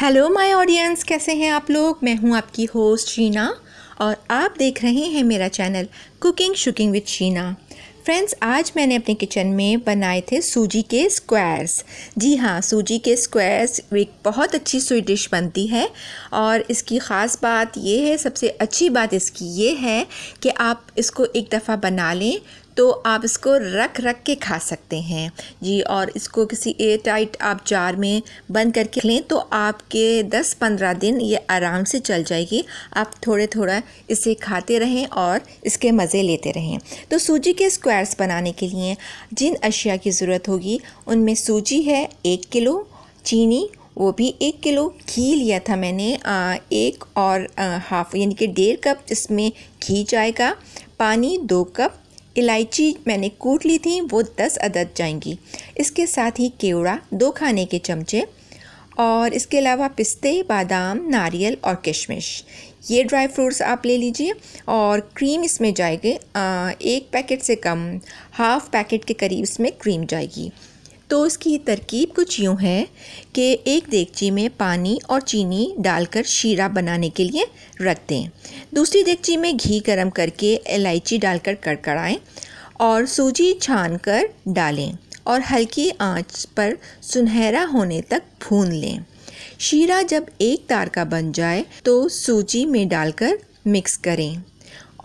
Hello my audience कैसे हैं आप लोग मैं हूं आपकी होस्ट शीना और आप देख रहे हैं मेरा चैनल कुकिंग शुकिंग विद शीना फ्रेंड्स आज मैंने अपने किचन में बनाए थे सूजी के स्क्वायर्स जी हाँ सूजी के स्क्वायर्स एक बहुत अच्छी स्वीट डिश बनती है और इसकी ख़ास बात ये है सबसे अच्छी बात इसकी ये है कि आप इसको एक दफ़ा बना लें तो आप इसको रख रख के खा सकते हैं जी और इसको किसी एयर टाइट आप जार में बंद करके लें तो आपके 10-15 दिन ये आराम से चल जाएगी आप थोड़े थोड़ा इसे खाते रहें और इसके मज़े लेते रहें तो सूजी के स्क्वायर्स बनाने के लिए जिन अशिया की ज़रूरत होगी उनमें सूजी है एक किलो चीनी वो भी एक किलो घी लिया था मैंने एक और हाफ यानी कि डेढ़ कप इसमें घी जाएगा पानी दो कप इलायची मैंने कूट ली थी वो दस अदद जाएंगी इसके साथ ही केवड़ा दो खाने के चमचे और इसके अलावा पिस्ते बादाम नारियल और किशमिश ये ड्राई फ्रूट्स आप ले लीजिए और क्रीम इसमें जाएगी एक पैकेट से कम हाफ़ पैकेट के करीब इसमें क्रीम जाएगी तो इसकी तरकीब कुछ यूँ है कि एक देगची में पानी और चीनी डालकर शीरा बनाने के लिए रख दें दूसरी देगची में घी गर्म करके इलायची डालकर कड़कड़ाएँ और सूजी छान कर डालें और हल्की आंच पर सुनहरा होने तक भून लें शीरा जब एक तार का बन जाए तो सूजी में डालकर मिक्स करें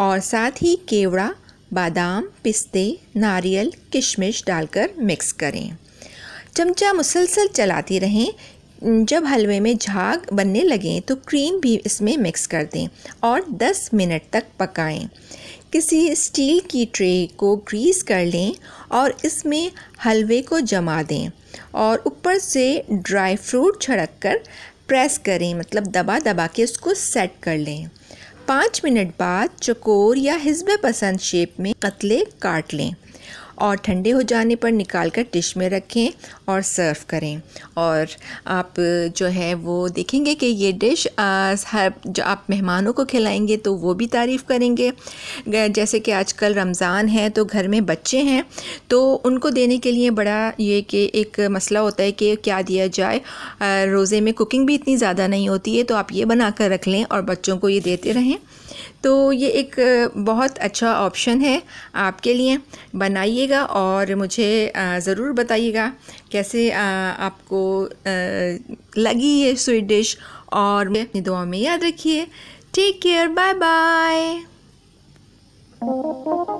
और साथ ही केवड़ा बादाम पिस्ते नारियल किशमिश डालकर मिक्स करें चमचा मुसलसल चलाती रहें जब हलवे में झाग बनने लगें तो क्रीम भी इसमें मिक्स कर दें और 10 मिनट तक पकाएं। किसी स्टील की ट्रे को ग्रीस कर लें और इसमें हलवे को जमा दें और ऊपर से ड्राई फ्रूट छड़क कर प्रेस करें मतलब दबा दबा के उसको सेट कर लें पाँच मिनट बाद चकोर या हिजब पसंद शेप में कतले काट लें और ठंडे हो जाने पर निकाल कर डिश में रखें और सर्व करें और आप जो है वो देखेंगे कि ये डिश हर जो आप मेहमानों को खिलाएंगे तो वो भी तारीफ़ करेंगे जैसे कि आजकल रमज़ान है तो घर में बच्चे हैं तो उनको देने के लिए बड़ा ये कि एक मसला होता है कि क्या दिया जाए रोज़े में कुकिंग भी इतनी ज़्यादा नहीं होती है तो आप ये बना कर रख लें और बच्चों को ये देते रहें तो ये एक बहुत अच्छा ऑप्शन है आपके लिए बनाइएगा कीजिएगा और मुझे ज़रूर बताइएगा कैसे आपको लगी ये स्वीट डिश और अपनी दुआ में याद रखिए टेक केयर बाय बाय